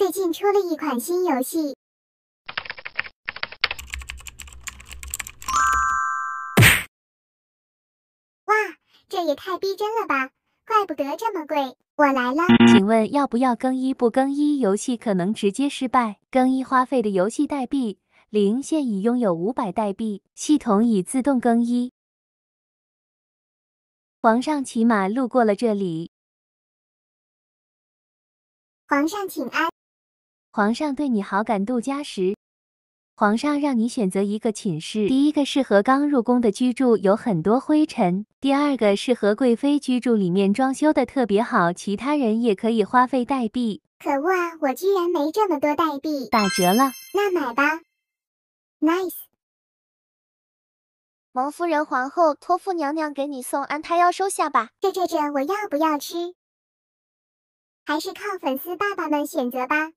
最近出了一款新游戏，哇，这也太逼真了吧！怪不得这么贵。我来了，请问要不要更衣？不更衣，游戏可能直接失败。更衣花费的游戏代币零，现已拥有五百代币。系统已自动更衣。皇上骑马路过了这里，皇上请安。皇上对你好感度加十。皇上让你选择一个寝室，第一个适合刚入宫的居住，有很多灰尘；第二个适合贵妃居住，里面装修的特别好，其他人也可以花费代币。可恶啊！我居然没这么多代币。打折了，那买吧。Nice。王夫人、皇后托付娘娘给你送安胎药，收下吧。这这这，我要不要吃？还是靠粉丝爸爸们选择吧。